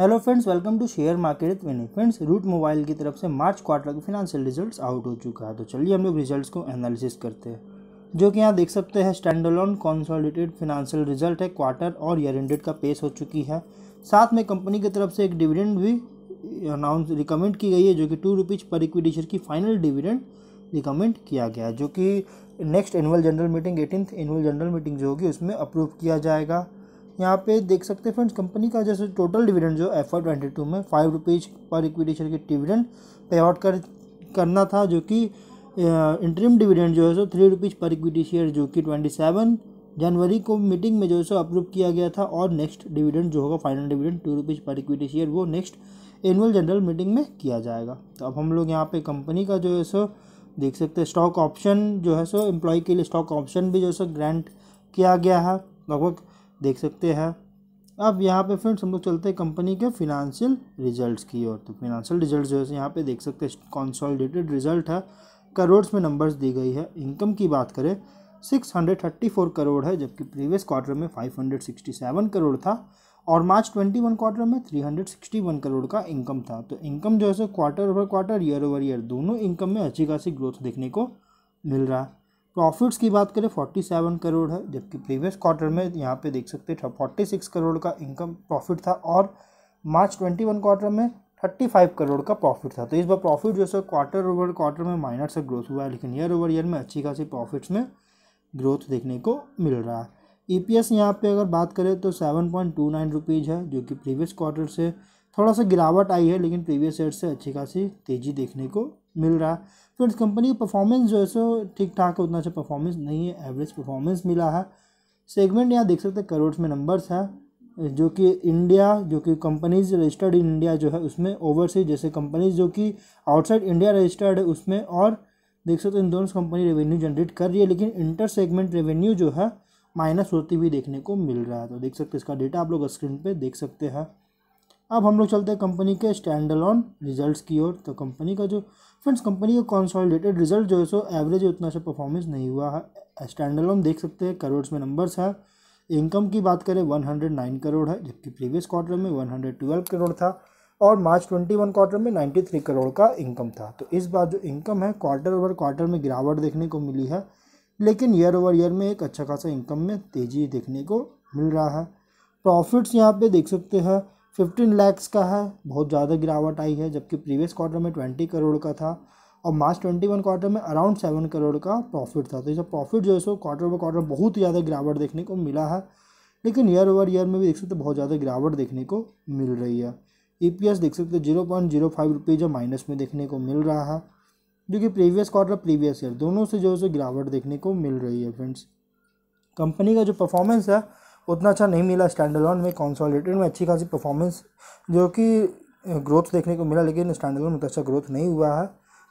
hello friends welcome to share market विनी friends route mobile की तरफ से मार्च क्वार्टर का फिनेंशियल रिजल्ट्स आउट हो चुका है तो चलिए हम लोग रिजल्ट्स को एनालिसिस करते हैं जो कि यहाँ देख सकते हैं स्टैंडलॉन कॉन्सोलिडेटेड फिनेंशियल रिजल्ट है क्वार्टर और ईयर एंडेड का पेश हो चुकी है साथ में कंपनी की तरफ से एक डिविडेंड भी अनाउंस रिकमेंड की गई है जो कि two rupees per equity share की फाइनल डिविडेंड रिकमेंड किया गया जो कि next annual general meeting eighteenth annual general meeting जो होगी उसमें अप्रूव किया जाएगा यहाँ पे देख सकते हैं फ्रेंड्स कंपनी का जैसे टोटल डिविडेंड जो एफ आई ट्वेंटी टू में five rupees per equity share के डिविडेंड पे आउट कर करना था जो कि इंटरिम डिविडेंड जो है सो three rupees per equity share जो कि ट्वेंटी सेवन जनवरी को मीटिंग में जो है सो अप्रूव किया गया था और नेक्स्ट डिविडेंड जो होगा final dividend two rupees per equity share वो नेक्स्ट एनुअल जनरल मीटिंग में किया जाएगा तो अब हम लोग यहाँ पे कंपनी का जो है सो देख सकते हैं स्टॉक ऑप्शन जो है सो एम्प्लॉय के लिए स्टॉक ऑप्शन भी जो है सो ग्रांट किया गया है लगभग देख सकते हैं अब यहाँ पे फ्रेंड्स हम लोग चलते हैं कंपनी के फिनंशियल रिजल्ट्स की ओर तो फिनंशियल रिजल्ट जो है यहाँ पे देख सकते हैं कंसोलिडेटेड रिजल्ट है करोड़्स में नंबर्स दी गई है इनकम की बात करें फोर करोड़ है जबकि प्रीवियस क्वार्टर में सेवन करोड़ था और मार्च 21 क्वार्टर में 361 करोड़ का इनकम था तो इनकम जो है quarter over quarter year over year दोनों इनकम में अच्छी खासी ग्रोथ देखने को मिल रहा है प्रॉफिट्स की बात करें फोर्टी सेवन करोड़ है जबकि प्रीवियस क्वार्टर में यहाँ पे देख सकते हैं सिक्स करोड़ का इनकम प्रॉफिट था और मार्च ट्वेंटी वन क्वार्टर में थर्टी फाइव करोड़ का प्रॉफिट था तो इस बार प्रॉफिट जो है क्वार्टर ओवर क्वार्टर में माइनर से ग्रोथ हुआ है लेकिन ईयर ओवर ईयर में अच्छी खासी प्रॉफिट्स में ग्रोथ देखने को मिल रहा है ई पी एस यहाँ पर अगर बात करें तो seven point two nine rupees है जो कि प्रीवियस क्वार्टर से थोड़ा सा गिरावट आई है लेकिन प्रीवियस ईयर से अच्छी खासी तेज़ी देखने को मिल रहा है फ्रेंड्स तो कंपनी की परफॉर्मेंस जो है सो ठीक ठाक है उतना अच्छा परफॉर्मेंस नहीं है एवरेज परफॉर्मेंस मिला है सेगमेंट यहाँ देख सकते हैं करोड़ में नंबर्स है जो कि इंडिया जो कि कंपनीज रजिस्टर्ड इन इंडिया जो है उसमें ओवरसीज जैसे कंपनीज जो कि आउटसाइड इंडिया रजिस्टर्ड है उसमें और देख सकते हो इन दोनों कंपनी रेवेन्यू जनरेट कर रही है लेकिन इंटर सेगमेंट रेवेन्यू जो है माइनस होती हुई देखने को मिल रहा है तो देख सकते हैं इसका डेटा आप लोग स्क्रीन पे देख सकते हैं अब हम लोग चलते हैं कंपनी के स्टैंड ऑन रिजल्ट की ओर तो कंपनी का जो फ्रेंड्स कंपनी का कॉन्सॉलिडेटेड रिजल्ट जो है सो एवरेज उतना अच्छा परफॉर्मेंस नहीं हुआ है स्टैंड अलॉन देख सकते हैं करोड्स में नंबर्स है इनकम की बात करें वन हंड्रेड नाइन करोड़ है जबकि प्रीवियस क्वार्टर में वन हंड्रेड ट्वेल्व करोड़ था और मार्च ट्वेंटी वन क्वार्टर में नाइन्टी थ्री करोड़ का इनकम था तो इस बार जो इनकम है क्वार्टर ओवर क्वार्टर में गिरावट देखने को मिली है लेकिन ईयर ओवर ईयर में एक अच्छा खासा इनकम में तेज़ी देखने को मिल रहा है प्रॉफिट्स यहाँ पे देख सकते हैं फिफ्टीन लैक्स का है बहुत ज़्यादा गिरावट आई है जबकि प्रीवियस क्वार्टर में ट्वेंटी करोड़ का था और मार्च ट्वेंटी वन क्वार्टर में अराउंड सेवन करोड़ का प्रॉफिट था तो इसका प्रॉफिट जो है सो क्वार्टर बाई क्वार्टर बहुत ही ज़्यादा गिरावट देखने को मिला है लेकिन ईयर ओवर ईयर में भी देख सकते बहुत ज़्यादा गिरावट देखने को मिल रही है ई e देख सकते zero point zero five rupees minus में देखने को मिल रहा है जो कि प्रीवियस क्वार्टर प्रीवियस ईयर दोनों से जो है सो गिरावट देखने को मिल रही है फ्रेंड्स कंपनी का जो परफॉर्मेंस है उतना अच्छा नहीं मिला स्टैंड अलोन में कॉन्सॉलिडेटेड में अच्छी खासी परफॉर्मेंस जो कि ग्रोथ देखने को मिला लेकिन स्टैंड अलोन में तो अच्छा ग्रोथ नहीं हुआ है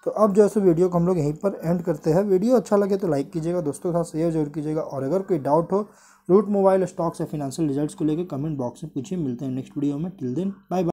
तो अब जो है वीडियो को हम लोग यहीं पर एंड करते हैं वीडियो अच्छा लगे तो लाइक कीजिएगा दोस्तों के साथ शेयर जरूर कीजिएगा और अगर कोई डाउट हो रूट मोबाइल स्टॉक्स या फिनेंशियल रिजल्ट को लेकर कमेंट बॉक्स में पूछिए मिलते हैं नेक्स्ट वीडियो में टिल देन बाय बाय